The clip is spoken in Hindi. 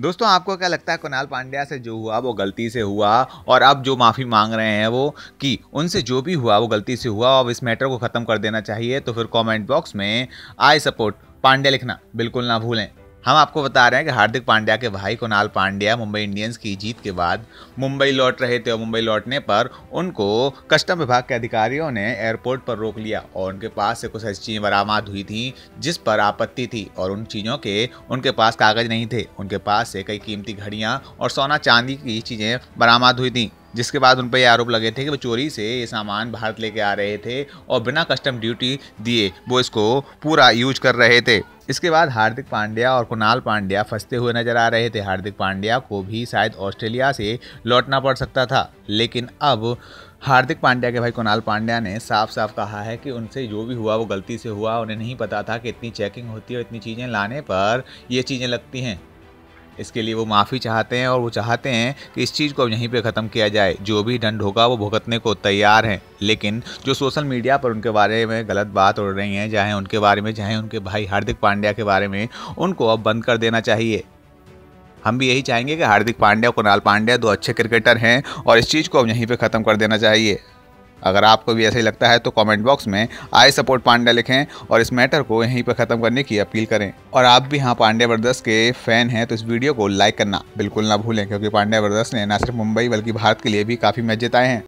दोस्तों आपको क्या लगता है कुणाल पांड्या से जो हुआ वो गलती से हुआ और अब जो माफ़ी मांग रहे हैं वो कि उनसे जो भी हुआ वो गलती से हुआ और इस मैटर को ख़त्म कर देना चाहिए तो फिर कमेंट बॉक्स में आई सपोर्ट पांड्या लिखना बिल्कुल ना भूलें हम आपको बता रहे हैं कि हार्दिक पांड्या के भाई कुणाल पांड्या मुंबई इंडियंस की जीत के बाद मुंबई लौट रहे थे और मुंबई लौटने पर उनको कस्टम विभाग के अधिकारियों ने एयरपोर्ट पर रोक लिया और उनके पास से कुछ ऐसी चीज़ें बरामद हुई थी जिस पर आपत्ति थी और उन चीज़ों के उनके पास कागज़ नहीं थे उनके पास से कई कीमती घड़ियाँ और सोना चांदी की चीज़ें बरामद हुई थी जिसके बाद उन पर ये आरोप लगे थे कि वो चोरी से ये सामान भारत लेके आ रहे थे और बिना कस्टम ड्यूटी दिए वो इसको पूरा यूज कर रहे थे इसके बाद हार्दिक पांड्या और कुणाल पांड्या फंसते हुए नजर आ रहे थे हार्दिक पांड्या को भी शायद ऑस्ट्रेलिया से लौटना पड़ सकता था लेकिन अब हार्दिक पांड्या के भाई कुणाल पांड्या ने साफ साफ कहा है कि उनसे जो भी हुआ वो गलती से हुआ उन्हें नहीं पता था कि इतनी चेकिंग होती है इतनी चीज़ें लाने पर ये चीज़ें लगती हैं इसके लिए वो माफ़ी चाहते हैं और वो चाहते हैं कि इस चीज़ को अब यहीं पे ख़त्म किया जाए जो भी दंड होगा वो भुगतने को तैयार हैं लेकिन जो सोशल मीडिया पर उनके बारे में गलत बात उड़ रही हैं चाहे उनके बारे में चाहे उनके भाई हार्दिक पांड्या के बारे में उनको अब बंद कर देना चाहिए हम भी यही चाहेंगे कि हार्दिक पांड्या और कुणाल पांड्या दो अच्छे क्रिकेटर हैं और इस चीज़ को अब यहीं पर ख़त्म कर देना चाहिए अगर आपको भी ऐसे ही लगता है तो कॉमेंट बॉक्स में आई सपोर्ट पांडे लिखें और इस मैटर को यहीं पर ख़त्म करने की अपील करें और आप भी यहाँ पांडे ब्रदर्स के फ़ैन हैं तो इस वीडियो को लाइक करना बिल्कुल ना भूलें क्योंकि पांडे ब्रदर्स ने ना सिर्फ मुंबई बल्कि भारत के लिए भी काफ़ी मैच जिताए हैं